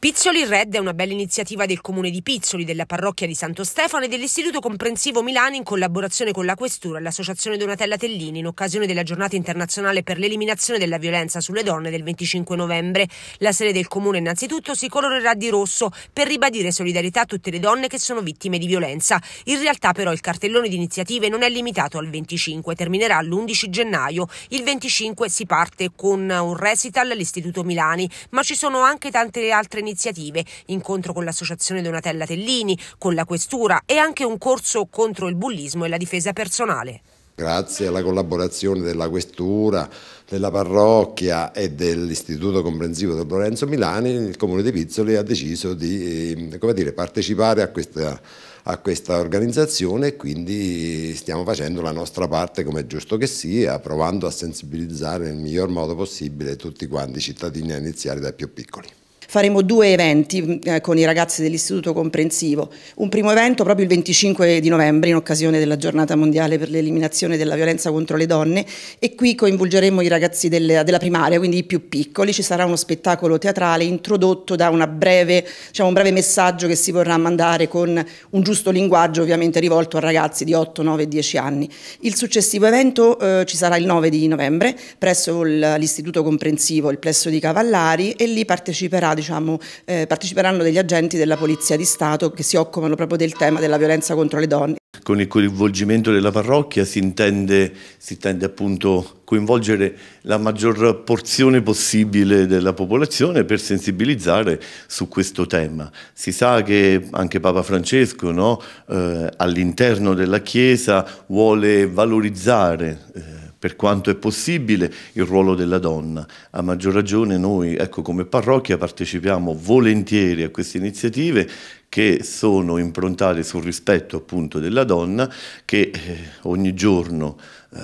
Pizzoli Red è una bella iniziativa del comune di Pizzoli, della parrocchia di Santo Stefano e dell'Istituto Comprensivo Milano in collaborazione con la Questura e l'Associazione Donatella Tellini in occasione della giornata internazionale per l'eliminazione della violenza sulle donne del 25 novembre. La sede del comune innanzitutto si colorerà di rosso per ribadire solidarietà a tutte le donne che sono vittime di violenza. In realtà però il cartellone di iniziative non è limitato al 25, terminerà l'11 gennaio. Il 25 si parte con un recital all'Istituto Milani, ma ci sono anche tante altre iniziative iniziative, incontro con l'associazione Donatella Tellini, con la questura e anche un corso contro il bullismo e la difesa personale grazie alla collaborazione della Questura, della parrocchia e dell'Istituto Comprensivo del Lorenzo Milani, il Comune di Pizzoli ha deciso di eh, dire, partecipare a questa, a questa organizzazione e quindi stiamo facendo la nostra parte come è giusto che sia, provando a sensibilizzare nel miglior modo possibile tutti quanti i cittadini a iniziare dai più piccoli faremo due eventi mm, eh, con i ragazzi dell'Istituto Comprensivo. Un primo evento proprio il 25 di novembre in occasione della giornata mondiale per l'eliminazione della violenza contro le donne e qui coinvolgeremo i ragazzi delle, della primaria, quindi i più piccoli. Ci sarà uno spettacolo teatrale introdotto da breve, diciamo, un breve messaggio che si vorrà mandare con un giusto linguaggio ovviamente rivolto a ragazzi di 8, 9 10 anni. Il successivo evento eh, ci sarà il 9 di novembre presso l'Istituto Comprensivo, il plesso di Cavallari e lì parteciperà diciamo, eh, parteciperanno degli agenti della Polizia di Stato che si occupano proprio del tema della violenza contro le donne. Con il coinvolgimento della parrocchia si intende, si intende appunto coinvolgere la maggior porzione possibile della popolazione per sensibilizzare su questo tema. Si sa che anche Papa Francesco no, eh, all'interno della Chiesa vuole valorizzare eh, per quanto è possibile il ruolo della donna. A maggior ragione noi ecco, come parrocchia partecipiamo volentieri a queste iniziative che sono improntate sul rispetto appunto della donna che eh, ogni giorno eh,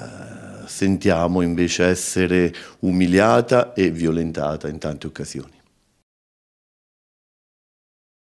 sentiamo invece essere umiliata e violentata in tante occasioni.